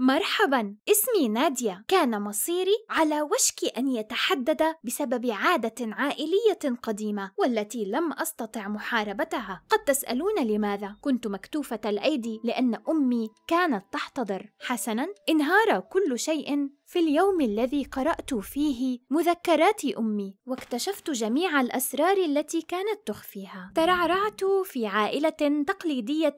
مرحبا اسمي نادية كان مصيري على وشك أن يتحدد بسبب عادة عائلية قديمة والتي لم أستطع محاربتها قد تسألون لماذا كنت مكتوفة الأيدي لأن أمي كانت تحتضر حسنا انهار كل شيء في اليوم الذي قرأت فيه مذكرات أمي واكتشفت جميع الأسرار التي كانت تخفيها ترعرعت في عائلة تقليدية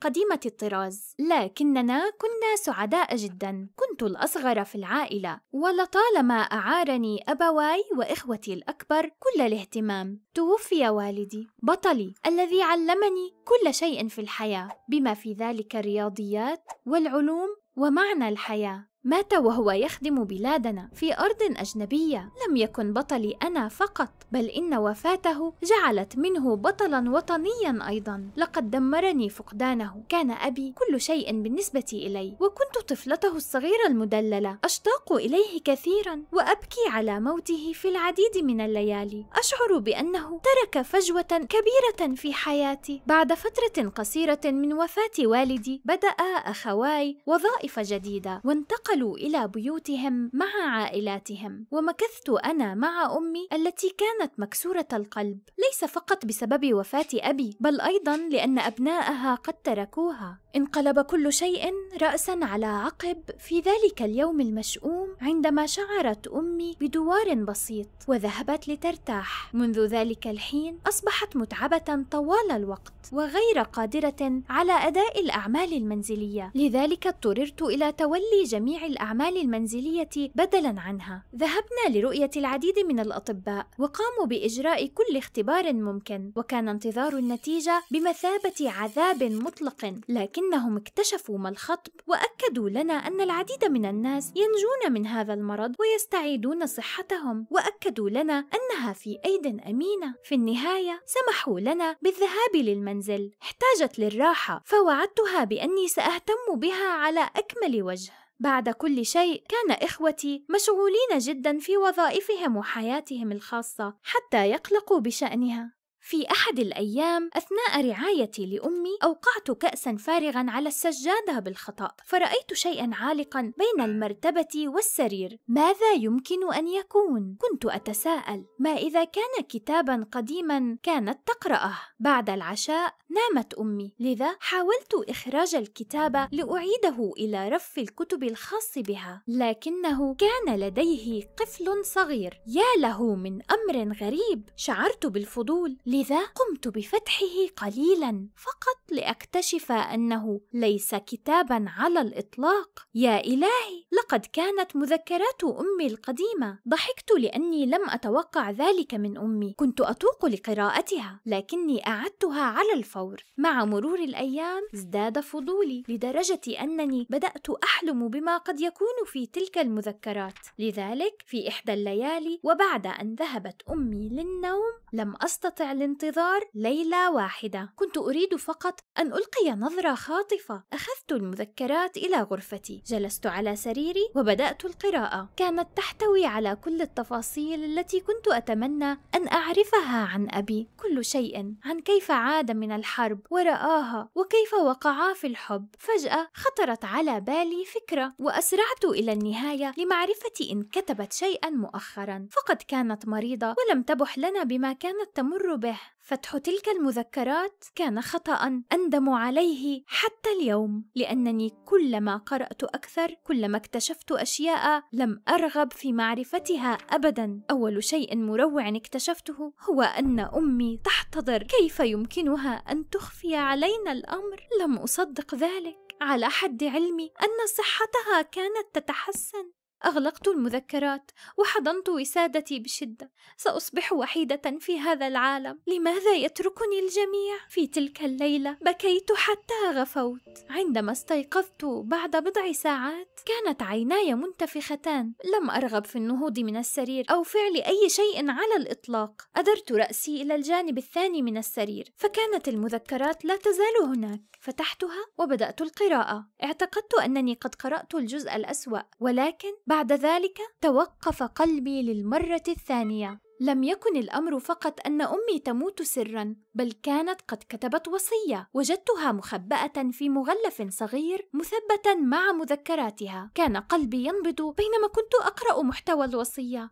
قديمة الطراز لكننا كنا سعداء جدا كنت الأصغر في العائلة ولطالما أعارني أبواي وإخوتي الأكبر كل الاهتمام توفي والدي بطلي الذي علمني كل شيء في الحياة بما في ذلك الرياضيات والعلوم ومعنى الحياة مات وهو يخدم بلادنا في أرض أجنبية لم يكن بطلي أنا فقط بل إن وفاته جعلت منه بطلا وطنيا أيضا لقد دمرني فقدانه كان أبي كل شيء بالنسبة إلي وكنت طفلته الصغيرة المدللة أشتاق إليه كثيرا وأبكي على موته في العديد من الليالي أشعر بأنه ترك فجوة كبيرة في حياتي بعد فترة قصيرة من وفاة والدي بدأ أخواي وظائف جديدة وانتقل دخلوا إلى بيوتهم مع عائلاتهم ومكثت أنا مع أمي التي كانت مكسورة القلب ليس فقط بسبب وفاة أبي بل أيضا لأن أبنائها قد تركوها انقلب كل شيء رأسا على عقب في ذلك اليوم المشؤوم عندما شعرت أمي بدوار بسيط وذهبت لترتاح منذ ذلك الحين أصبحت متعبة طوال الوقت وغير قادرة على أداء الأعمال المنزلية لذلك اضطررت إلى تولي جميع الأعمال المنزلية بدلاً عنها. ذهبنا لرؤية العديد من الأطباء وقاموا بإجراء كل اختبار ممكن، وكان انتظار النتيجة بمثابة عذاب مطلق، لكنهم اكتشفوا ما الخطب وأكدوا لنا أن العديد من الناس ينجون من هذا المرض ويستعيدون صحتهم، وأكدوا لنا أنها في أيد أمينة. في النهاية سمحوا لنا بالذهاب للمنزل. احتاجت للراحة فوعدتها بأني سأهتم بها على أكمل وجه بعد كل شيء كان إخوتي مشغولين جدا في وظائفهم وحياتهم الخاصة حتى يقلقوا بشأنها في أحد الأيام أثناء رعايتي لأمي أوقعت كأسا فارغا على السجادة بالخطأ فرأيت شيئا عالقا بين المرتبة والسرير ماذا يمكن أن يكون؟ كنت أتساءل ما إذا كان كتابا قديما كانت تقرأه بعد العشاء نامت أمي لذا حاولت إخراج الكتاب لأعيده إلى رف الكتب الخاص بها لكنه كان لديه قفل صغير يا له من أمر غريب شعرت بالفضول لذا قمت بفتحه قليلا فقط لاكتشف انه ليس كتابا على الاطلاق يا الهي لقد كانت مذكرات امي القديمه ضحكت لاني لم اتوقع ذلك من امي كنت اتوق لقراءتها لكني اعدتها على الفور مع مرور الايام ازداد فضولي لدرجه انني بدات احلم بما قد يكون في تلك المذكرات لذلك في احدى الليالي وبعد ان ذهبت امي للنوم لم استطع الانتظار ليلة واحدة كنت أريد فقط أن ألقي نظرة خاطفة أخذت المذكرات إلى غرفتي جلست على سريري وبدأت القراءة كانت تحتوي على كل التفاصيل التي كنت أتمنى أن أعرفها عن أبي كل شيء عن كيف عاد من الحرب ورآها وكيف وقعا في الحب فجأة خطرت على بالي فكرة وأسرعت إلى النهاية لمعرفة إن كتبت شيئا مؤخرا فقد كانت مريضة ولم تبح لنا بما كانت تمر به صحيح فتح تلك المذكرات كان خطا اندم عليه حتى اليوم لانني كلما قرات اكثر كلما اكتشفت اشياء لم ارغب في معرفتها ابدا اول شيء مروع اكتشفته هو ان امي تحتضر كيف يمكنها ان تخفي علينا الامر لم اصدق ذلك على حد علمي ان صحتها كانت تتحسن أغلقت المذكرات وحضنت وسادتي بشدة سأصبح وحيدة في هذا العالم لماذا يتركني الجميع؟ في تلك الليلة بكيت حتى غفوت عندما استيقظت بعد بضع ساعات كانت عيناي منتفختان لم أرغب في النهوض من السرير أو فعل أي شيء على الإطلاق أدرت رأسي إلى الجانب الثاني من السرير فكانت المذكرات لا تزال هناك فتحتها وبدأت القراءة اعتقدت أنني قد قرأت الجزء الأسوأ ولكن بعد بعد ذلك توقف قلبي للمرة الثانية لم يكن الأمر فقط أن أمي تموت سرًا، بل كانت قد كتبت وصية، وجدتها مخبأة في مغلف صغير مثبتًا مع مذكراتها، كان قلبي ينبض بينما كنت أقرأ محتوى الوصية.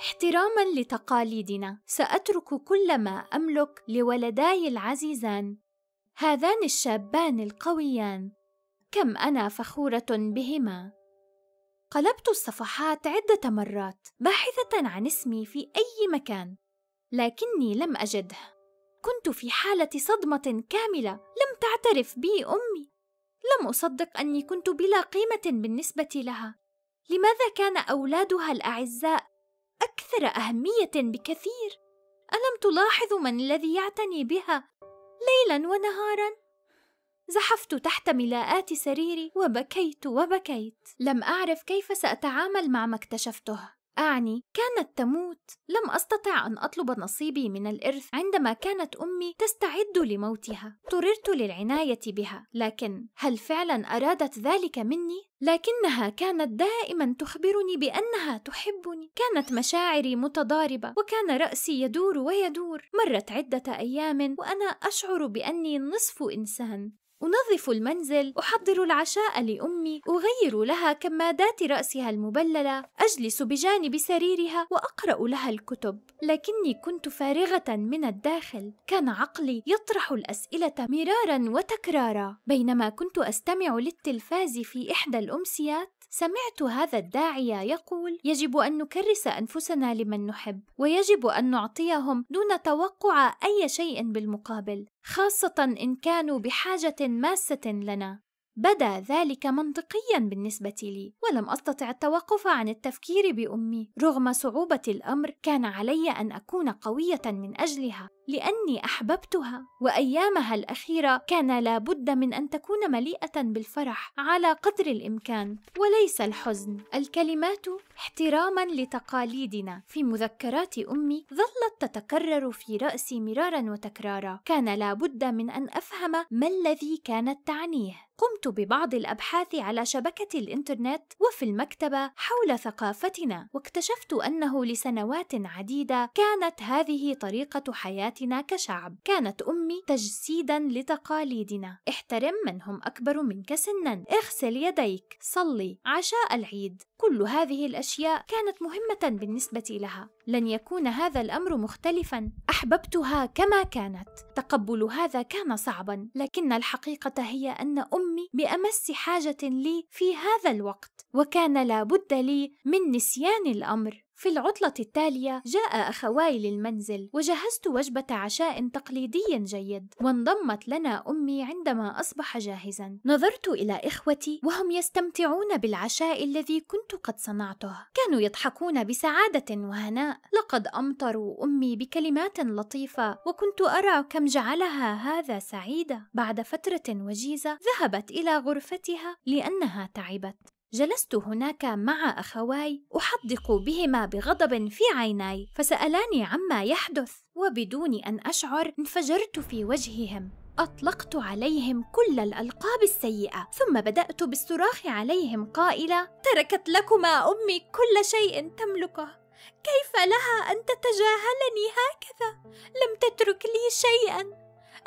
احترامًا لتقاليدنا، سأترك كل ما أملك لولداي العزيزان، هذان الشابان القويان، كم أنا فخورة بهما. قلبت الصفحات عدة مرات باحثة عن اسمي في أي مكان، لكني لم أجده. كنت في حالة صدمة كاملة، لم تعترف بي أمي. لم أصدق أني كنت بلا قيمة بالنسبة لها. لماذا كان أولادها الأعزاء أكثر أهمية بكثير؟ ألم تلاحظ من الذي يعتني بها ليلا ونهارا؟ زحفت تحت ملاءات سريري وبكيت وبكيت لم اعرف كيف ساتعامل مع ما اكتشفته اعني كانت تموت لم استطع ان اطلب نصيبي من الارث عندما كانت امي تستعد لموتها اضطررت للعنايه بها لكن هل فعلا ارادت ذلك مني لكنها كانت دائما تخبرني بانها تحبني كانت مشاعري متضاربه وكان راسي يدور ويدور مرت عده ايام وانا اشعر باني نصف انسان أنظف المنزل أحضر العشاء لأمي أغير لها كمادات رأسها المبللة أجلس بجانب سريرها وأقرأ لها الكتب لكني كنت فارغة من الداخل كان عقلي يطرح الأسئلة مرارا وتكرارا بينما كنت أستمع للتلفاز في إحدى الأمسيات سمعت هذا الداعية يقول: يجب أن نكرس أنفسنا لمن نحب، ويجب أن نعطيهم دون توقع أي شيء بالمقابل، خاصة إن كانوا بحاجة ماسة لنا. بدا ذلك منطقيا بالنسبة لي، ولم أستطع التوقف عن التفكير بأمي، رغم صعوبة الأمر كان علي أن أكون قوية من أجلها، لاني احببتها وايامها الاخيره كان لابد من ان تكون مليئه بالفرح على قدر الامكان وليس الحزن الكلمات احتراما لتقاليدنا في مذكرات امي ظلت تتكرر في راسي مرارا وتكرارا كان لابد من ان افهم ما الذي كانت تعنيه قمت ببعض الابحاث على شبكه الانترنت وفي المكتبه حول ثقافتنا واكتشفت انه لسنوات عديده كانت هذه طريقه حياه حياتنا كشعب كانت أمي تجسيدا لتقاليدنا احترم من هم أكبر منك سنا اغسل يديك صلي عشاء العيد كل هذه الأشياء كانت مهمة بالنسبة لها لن يكون هذا الأمر مختلفا أحببتها كما كانت تقبل هذا كان صعبا لكن الحقيقة هي أن أمي بأمس حاجة لي في هذا الوقت وكان لا بد لي من نسيان الأمر في العطلة التالية جاء أخواي للمنزل وجهزت وجبة عشاء تقليدي جيد وانضمت لنا أمي عندما أصبح جاهزا نظرت إلى إخوتي وهم يستمتعون بالعشاء الذي كنت قد صنعته كانوا يضحكون بسعادة وهناء لقد أمطروا أمي بكلمات لطيفة وكنت أرى كم جعلها هذا سعيدة بعد فترة وجيزة ذهبت إلى غرفتها لأنها تعبت جلست هناك مع أخواي أحدق بهما بغضب في عيناي فسألاني عما يحدث وبدون أن أشعر انفجرت في وجههم أطلقت عليهم كل الألقاب السيئة ثم بدأت بالصراخ عليهم قائلة تركت لكما أمي كل شيء تملكه كيف لها أن تتجاهلني هكذا؟ لم تترك لي شيئا،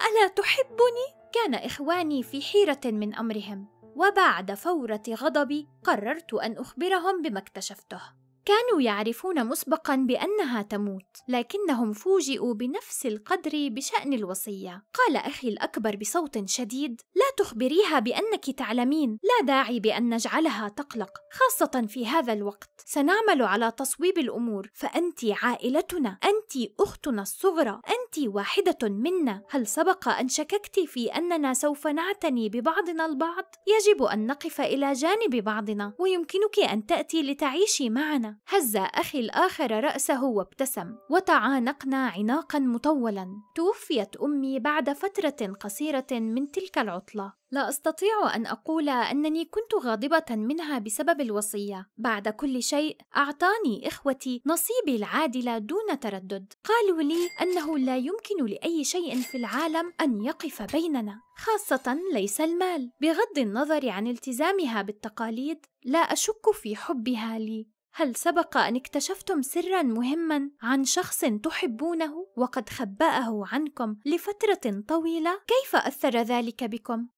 ألا تحبني؟ كان إخواني في حيرة من أمرهم، وبعد فورة غضبي قررت أن أخبرهم بما اكتشفته كانوا يعرفون مسبقا بانها تموت لكنهم فوجئوا بنفس القدر بشان الوصيه قال اخي الاكبر بصوت شديد لا تخبريها بانك تعلمين لا داعي بان نجعلها تقلق خاصه في هذا الوقت سنعمل على تصويب الامور فانت عائلتنا انت اختنا الصغرى انت واحده منا هل سبق ان شككت في اننا سوف نعتني ببعضنا البعض يجب ان نقف الى جانب بعضنا ويمكنك ان تاتي لتعيشي معنا هز أخي الآخر رأسه وابتسم وتعانقنا عناقا مطولا توفيت أمي بعد فترة قصيرة من تلك العطلة لا أستطيع أن أقول أنني كنت غاضبة منها بسبب الوصية بعد كل شيء أعطاني إخوتي نصيبي العادل دون تردد قالوا لي أنه لا يمكن لأي شيء في العالم أن يقف بيننا خاصة ليس المال بغض النظر عن التزامها بالتقاليد لا أشك في حبها لي هل سبق أن اكتشفتم سرًا مهمًا عن شخص تحبونه وقد خبأه عنكم لفترة طويلة؟ كيف أثر ذلك بكم؟